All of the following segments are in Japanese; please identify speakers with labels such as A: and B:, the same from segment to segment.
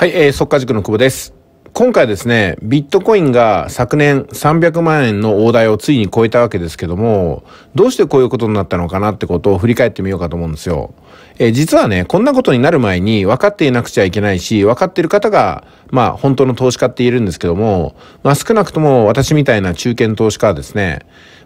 A: はい、えー、速化塾の久保です。今回ですね、ビットコインが昨年300万円の大台をついに超えたわけですけども、どうしてこういうことになったのかなってことを振り返ってみようかと思うんですよ。えー、実はね、こんなことになる前に分かっていなくちゃいけないし、分かっている方が、まあ本当の投資家って言えるんですけども、まあ少なくとも私みたいな中堅投資家はですね、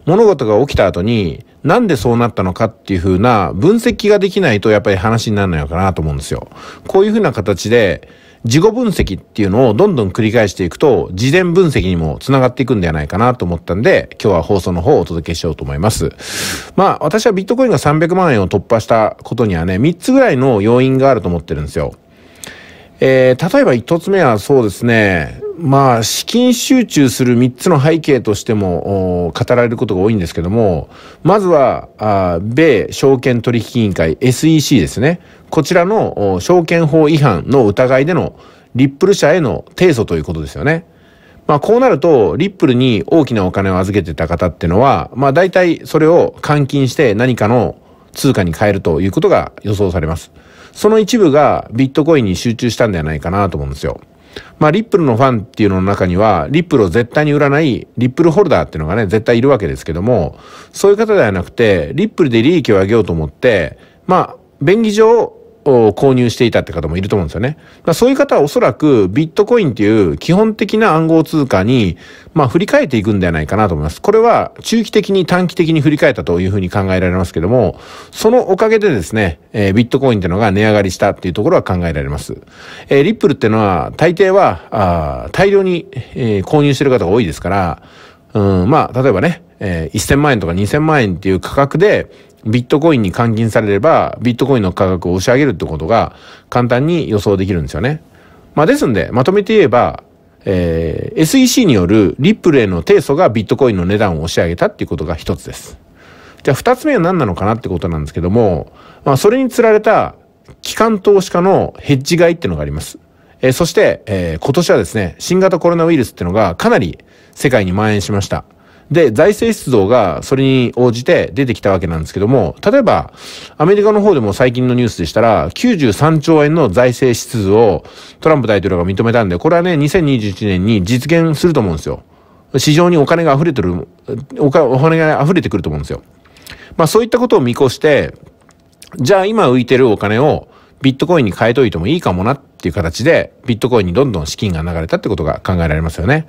A: 物事が起きた後に、なんでそうなったのかっていう風な分析ができないとやっぱり話にならないのかなと思うんですよ。こういう風な形で、自己分析っていうのをどんどん繰り返していくと、事前分析にも繋がっていくんではないかなと思ったんで、今日は放送の方をお届けしようと思います。まあ、私はビットコインが300万円を突破したことにはね、3つぐらいの要因があると思ってるんですよ。えー、例えば1つ目はそうですね、まあ、資金集中する3つの背景としても語られることが多いんですけども、まずは、あ米証券取引委員会 SEC ですね。こちらの証券法違反の疑いでのリップル社への提訴ということですよね。まあこうなると、リップルに大きなお金を預けてた方ってのは、まあ大体それを換金して何かの通貨に変えるということが予想されます。その一部がビットコインに集中したんではないかなと思うんですよ。まあ、リップルのファンっていうのの中には、リップルを絶対に売らないリップルホルダーっていうのがね、絶対いるわけですけども、そういう方ではなくて、リップルで利益を上げようと思って、まあ、便宜上、購入していたって方もいると思うんですよね。まあ、そういう方はおそらくビットコインっていう基本的な暗号通貨に、まあ、振り返っていくんではないかなと思います。これは中期的に短期的に振り返ったというふうに考えられますけども、そのおかげでですね、えー、ビットコインっていうのが値上がりしたっていうところは考えられます。えー、リップルっていうのは大抵は、大量に、えー、購入してる方が多いですから、うん、まあ、例えばね、えー、1000万円とか2000万円っていう価格で、ビットコインに換金されれば、ビットコインの価格を押し上げるってことが簡単に予想できるんですよね。まあ、ですんで、まとめて言えば、えー、SEC によるリップルへの提訴がビットコインの値段を押し上げたっていうことが一つです。じゃあ二つ目は何なのかなってことなんですけども、まあ、それにつられた機関投資家のヘッジ買いっていうのがあります。えー、そして、えー、今年はですね、新型コロナウイルスっていうのがかなり世界に蔓延しました。で、財政出動がそれに応じて出てきたわけなんですけども、例えば、アメリカの方でも最近のニュースでしたら、93兆円の財政出動をトランプ大統領が認めたんで、これはね、2021年に実現すると思うんですよ。市場にお金が溢れてる、お金が溢れてくると思うんですよ。まあそういったことを見越して、じゃあ今浮いてるお金をビットコインに変えといてもいいかもなっていう形で、ビットコインにどんどん資金が流れたってことが考えられますよね。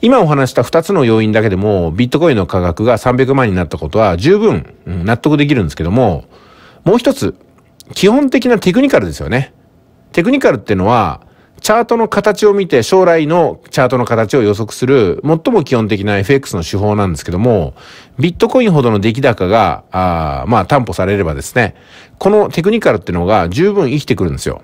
A: 今お話した2つの要因だけでも、ビットコインの価格が300万になったことは十分、納得できるんですけども、もう一つ、基本的なテクニカルですよね。テクニカルっていうのは、チャートの形を見て将来のチャートの形を予測する最も基本的な FX の手法なんですけども、ビットコインほどの出来高が、あまあ担保されればですね、このテクニカルっていうのが十分生きてくるんですよ。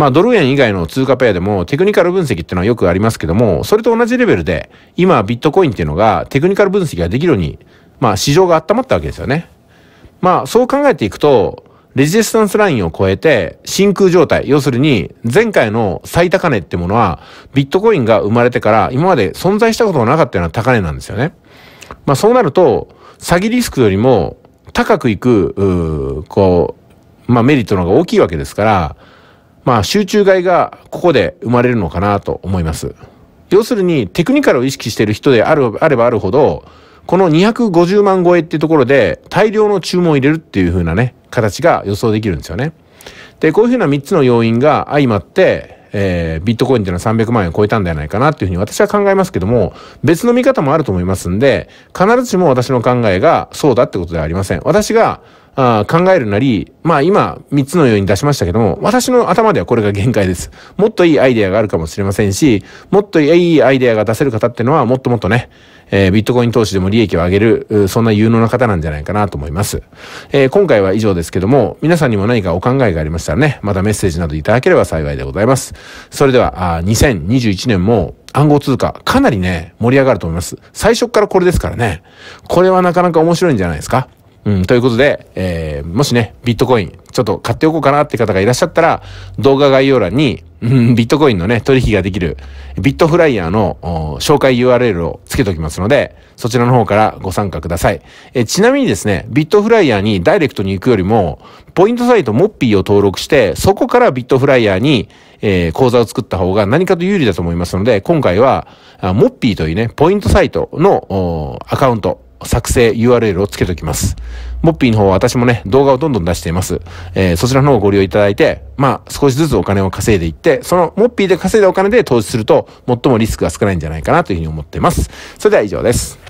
A: まあ、ドル円以外の通貨ペアでもテクニカル分析っていうのはよくありますけども、それと同じレベルで、今ビットコインっていうのがテクニカル分析ができるように、まあ、市場が温まったわけですよね。まあ、そう考えていくと、レジスタンスラインを超えて真空状態、要するに前回の最高値ってものはビットコインが生まれてから今まで存在したことがなかったような高値なんですよね。まあそうなると詐欺リスクよりも高くいく、こう、まあメリットの方が大きいわけですから、まあ、集中買いがここで生まれるのかなと思います。要するに、テクニカルを意識している人である、あればあるほど、この250万超えっていうところで大量の注文を入れるっていう風なね、形が予想できるんですよね。で、こういう風な3つの要因が相まって、えー、ビットコインっていうのは300万円を超えたんではないかなっていうふうに私は考えますけども、別の見方もあると思いますんで、必ずしも私の考えがそうだってことではありません。私があ考えるなり、まあ今3つのように出しましたけども、私の頭ではこれが限界です。もっといいアイデアがあるかもしれませんし、もっといいアイデアが出せる方ってのはもっともっとね、えー、ビットコイン投資でも利益を上げる、そんな有能な方なんじゃないかなと思います。えー、今回は以上ですけども、皆さんにも何かお考えがありましたらね、またメッセージなどいただければ幸いでございます。それでは、あ2021年も暗号通貨、かなりね、盛り上がると思います。最初からこれですからね。これはなかなか面白いんじゃないですか。うん、ということで、えー、もしね、ビットコイン、ちょっと買っておこうかなって方がいらっしゃったら、動画概要欄に、うん、ビットコインのね、取引ができる、ビットフライヤーの紹介 URL をつけておきますので、そちらの方からご参加ください。えー、ちなみにですね、ビットフライヤーにダイレクトに行くよりも、ポイントサイトモッピーを登録して、そこからビットフライヤーに、えー、講座を作った方が何かと有利だと思いますので、今回は、モッピーというね、ポイントサイトのアカウント、作成 URL をつけておきます。モッピーの方は私もね、動画をどんどん出しています。えー、そちらの方をご利用いただいて、まあ、少しずつお金を稼いでいって、そのモッピーで稼いだお金で投資すると、最もリスクが少ないんじゃないかなというふうに思っています。それでは以上です。